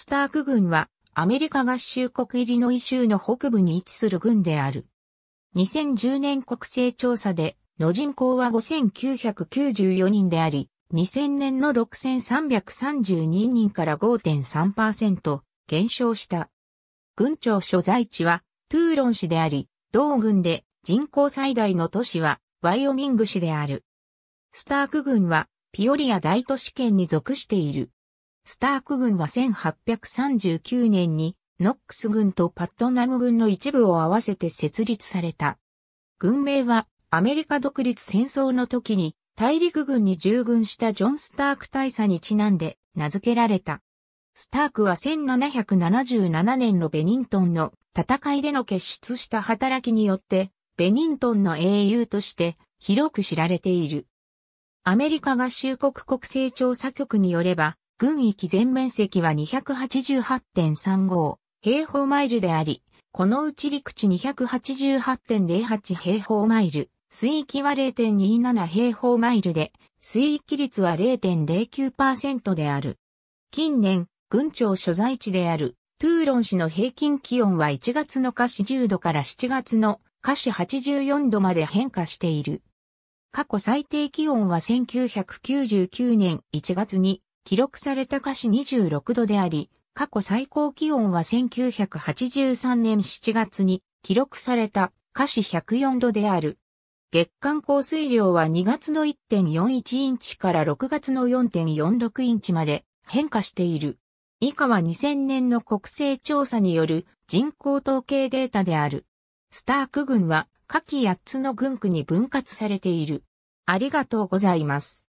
スターク軍はアメリカ合衆国イリノイ州の北部に位置する軍である。2010年国勢調査で、の人口は5994人であり、2000年の6332人から5.3%減少した。軍庁所在地はトゥーロン市であり、同軍で人口最大の都市はワイオミング市である。スターク軍はピオリア大都市圏に属している。スターク軍は1839年にノックス軍とパットナム軍の一部を合わせて設立された。軍名はアメリカ独立戦争の時に大陸軍に従軍したジョン・スターク大佐にちなんで名付けられた。スタークは1777年のベニントンの戦いでの結出した働きによって、ベニントンの英雄として広く知られている。アメリカ合衆国国勢調査局によれば、軍域全面積は288.35平方マイルであり、このうち陸地288.08平方マイル、水域は0.27平方マイルで、水域率は0.09%である。近年、軍庁所在地である、トゥーロン市の平均気温は1月の下市10度から7月の下市84度まで変化している。過去最低気温は1999年1月に記録された華氏26度であり、過去最高気温は1983年7月に記録された華氏104度である。月間降水量は2月の1.41インチから6月の4.46インチまで変化している。以下は2000年の国勢調査による人口統計データである。スターク軍は下記8つの軍区に分割されている。ありがとうございます。